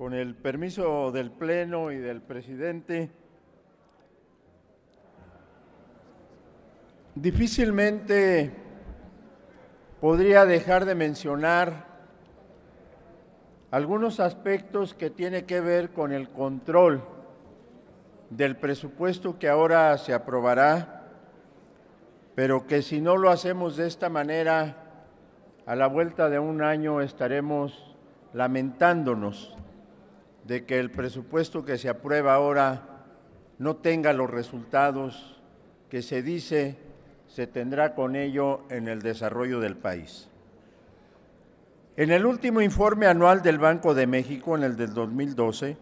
Con el permiso del Pleno y del presidente, difícilmente podría dejar de mencionar algunos aspectos que tiene que ver con el control del presupuesto que ahora se aprobará, pero que si no lo hacemos de esta manera, a la vuelta de un año estaremos lamentándonos de que el presupuesto que se aprueba ahora no tenga los resultados que se dice se tendrá con ello en el desarrollo del país. En el último informe anual del Banco de México, en el del 2012,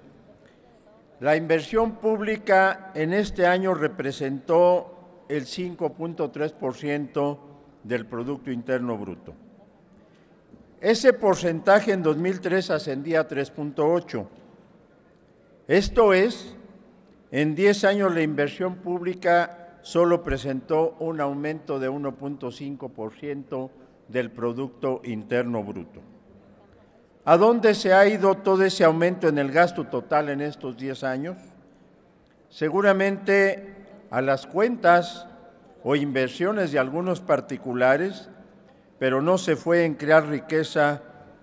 la inversión pública en este año representó el 5.3% del Producto Interno Bruto. Ese porcentaje en 2003 ascendía a 3.8%. Esto es, en 10 años la inversión pública solo presentó un aumento de 1.5% del Producto Interno Bruto. ¿A dónde se ha ido todo ese aumento en el gasto total en estos 10 años? Seguramente a las cuentas o inversiones de algunos particulares, pero no se fue en crear riqueza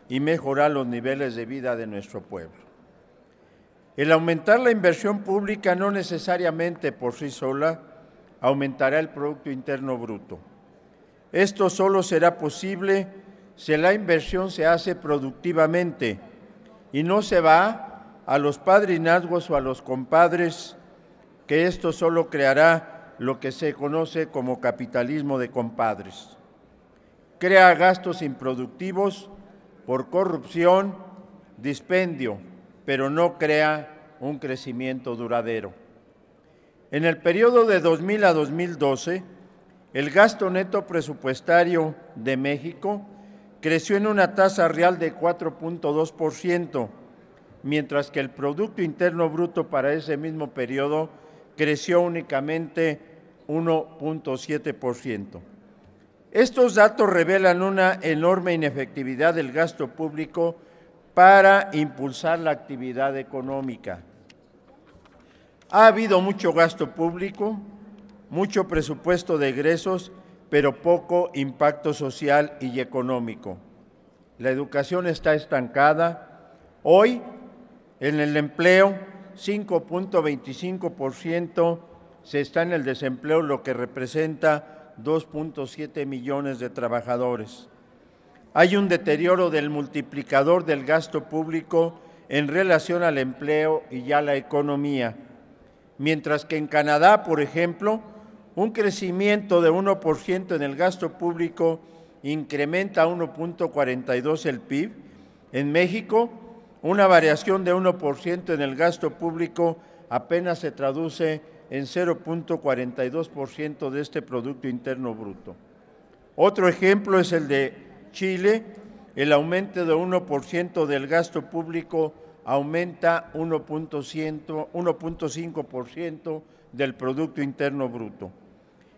y mejorar los niveles de vida de nuestro pueblo. El aumentar la inversión pública no necesariamente por sí sola aumentará el Producto Interno Bruto. Esto solo será posible si la inversión se hace productivamente y no se va a los padrinazgos o a los compadres, que esto solo creará lo que se conoce como capitalismo de compadres. Crea gastos improductivos por corrupción, dispendio, pero no crea un crecimiento duradero. En el periodo de 2000 a 2012, el gasto neto presupuestario de México creció en una tasa real de 4.2%, mientras que el Producto Interno Bruto para ese mismo periodo creció únicamente 1.7%. Estos datos revelan una enorme inefectividad del gasto público para impulsar la actividad económica. Ha habido mucho gasto público, mucho presupuesto de egresos, pero poco impacto social y económico. La educación está estancada. Hoy, en el empleo, 5.25% se está en el desempleo, lo que representa 2.7 millones de trabajadores hay un deterioro del multiplicador del gasto público en relación al empleo y ya la economía. Mientras que en Canadá, por ejemplo, un crecimiento de 1% en el gasto público incrementa 1.42 el PIB. En México, una variación de 1% en el gasto público apenas se traduce en 0.42% de este Producto Interno Bruto. Otro ejemplo es el de Chile, el aumento de 1% del gasto público aumenta 1.5% del Producto Interno Bruto.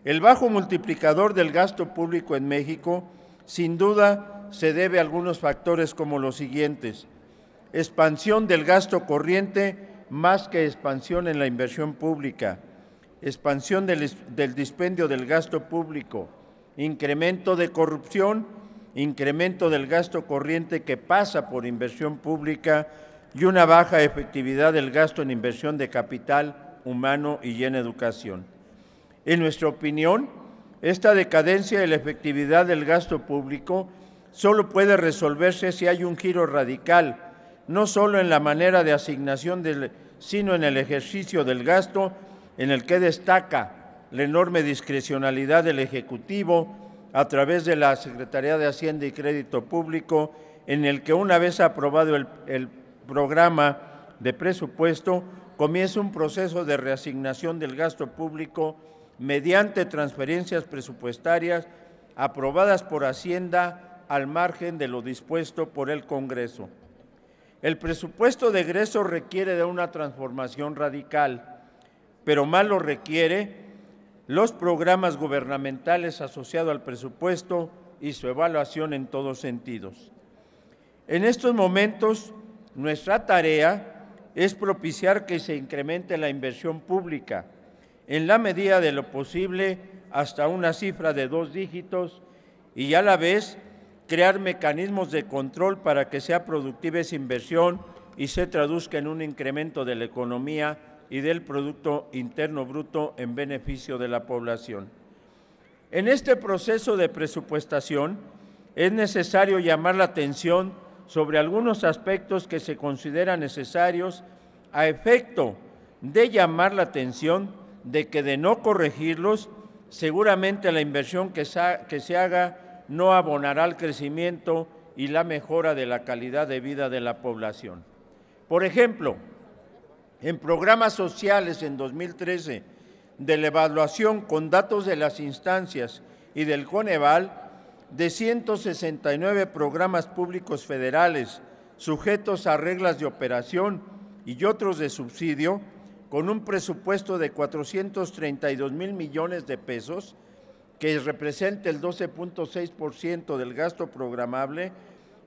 El bajo multiplicador del gasto público en México, sin duda, se debe a algunos factores como los siguientes. Expansión del gasto corriente más que expansión en la inversión pública, expansión del, del dispendio del gasto público, incremento de corrupción, incremento del gasto corriente que pasa por inversión pública y una baja efectividad del gasto en inversión de capital humano y en educación. En nuestra opinión, esta decadencia de la efectividad del gasto público solo puede resolverse si hay un giro radical, no solo en la manera de asignación, del, sino en el ejercicio del gasto, en el que destaca la enorme discrecionalidad del Ejecutivo, a través de la Secretaría de Hacienda y Crédito Público, en el que una vez aprobado el, programa de presupuesto, comienza un proceso de reasignación del gasto público mediante transferencias presupuestarias aprobadas por Hacienda al margen de lo dispuesto por el Congreso. El presupuesto de egreso requiere de una transformación radical, pero más lo requiere los programas gubernamentales asociados al presupuesto y su evaluación en todos sentidos. En estos momentos, nuestra tarea es propiciar que se incremente la inversión pública en la medida de lo posible hasta una cifra de dos dígitos y a la vez crear mecanismos de control para que sea productiva esa inversión y se traduzca en un incremento de la economía y del Producto Interno Bruto en beneficio de la población. En este proceso de presupuestación es necesario llamar la atención sobre algunos aspectos que se consideran necesarios a efecto de llamar la atención de que de no corregirlos, seguramente la inversión que, se haga no abonará al crecimiento y la mejora de la calidad de vida de la población. Por ejemplo, en programas sociales en 2013 de la evaluación con datos de las instancias y del Coneval de 169 programas públicos federales sujetos a reglas de operación y otros de subsidio, con un presupuesto de 432 mil millones de pesos, que representa el 12.6% del gasto programable,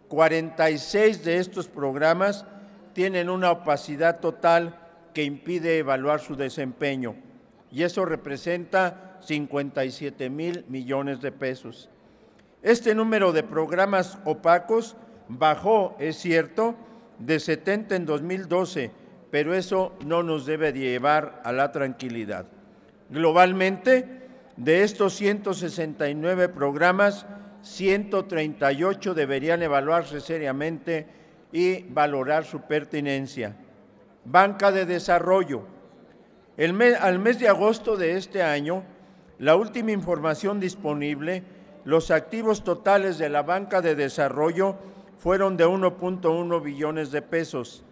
46 de estos programas tienen una opacidad total que impide evaluar su desempeño y eso representa 57 mil millones de pesos. Este número de programas opacos bajó, es cierto, de 70 en 2012, pero eso no nos debe llevar a la tranquilidad. Globalmente, de estos 169 programas, 138 deberían evaluarse seriamente y valorar su pertinencia. Banca de Desarrollo. al mes de agosto de este año, la última información disponible, los activos totales de la Banca de Desarrollo fueron de 1.1 billones de pesos.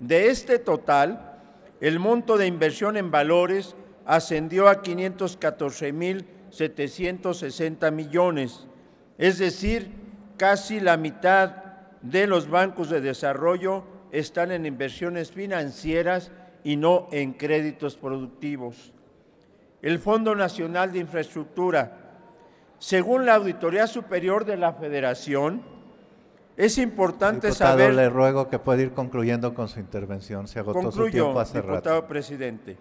De este total, el monto de inversión en valores ascendió a 514.760 millones, es decir, casi la mitad de los bancos de desarrollo están en inversiones financieras y no en créditos productivos. El Fondo Nacional de Infraestructura. Según la Auditoría Superior de la Federación, es importante diputado, saber... le ruego que pueda ir concluyendo con su intervención. Se agotó su tiempo hace diputado presidente.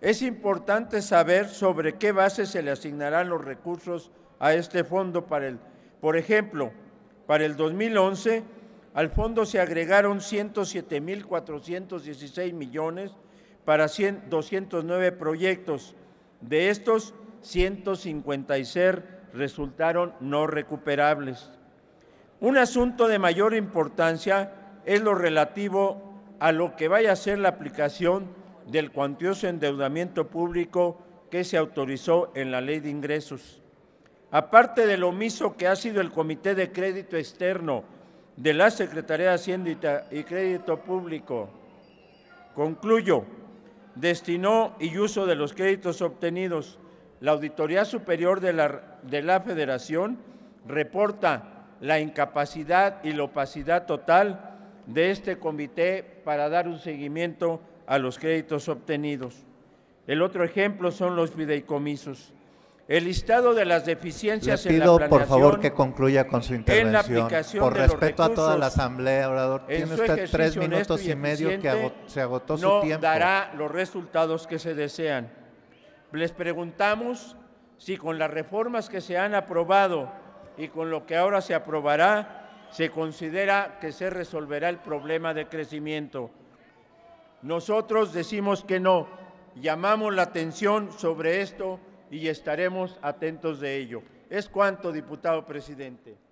Es importante saber sobre qué base se le asignarán los recursos a este fondo para el... Por ejemplo, para el 2011 al fondo se agregaron 107.416 millones para 209 proyectos. De estos, 156 resultaron no recuperables. Un asunto de mayor importancia es lo relativo a lo que vaya a ser la aplicación del cuantioso endeudamiento público que se autorizó en la Ley de Ingresos. Aparte del omiso que ha sido el Comité de Crédito Externo de la Secretaría de Hacienda y Crédito Público. Concluyo, destino y uso de los créditos obtenidos. La Auditoría Superior de la, Federación reporta la incapacidad y la opacidad total de este comité para dar un seguimiento a los créditos obtenidos. El otro ejemplo son los videicomisos. El listado de las deficiencias Le pido, en la por favor, que concluya con su intervención. por respeto a toda la Asamblea, orador, tiene usted tres minutos y, medio que se agotó no su tiempo. dará los resultados que se desean. Les preguntamos si con las reformas que se han aprobado y con lo que ahora se aprobará, se considera que se resolverá el problema de crecimiento. Nosotros decimos que no. Llamamos la atención sobre esto y estaremos atentos de ello. Es cuanto, diputado presidente.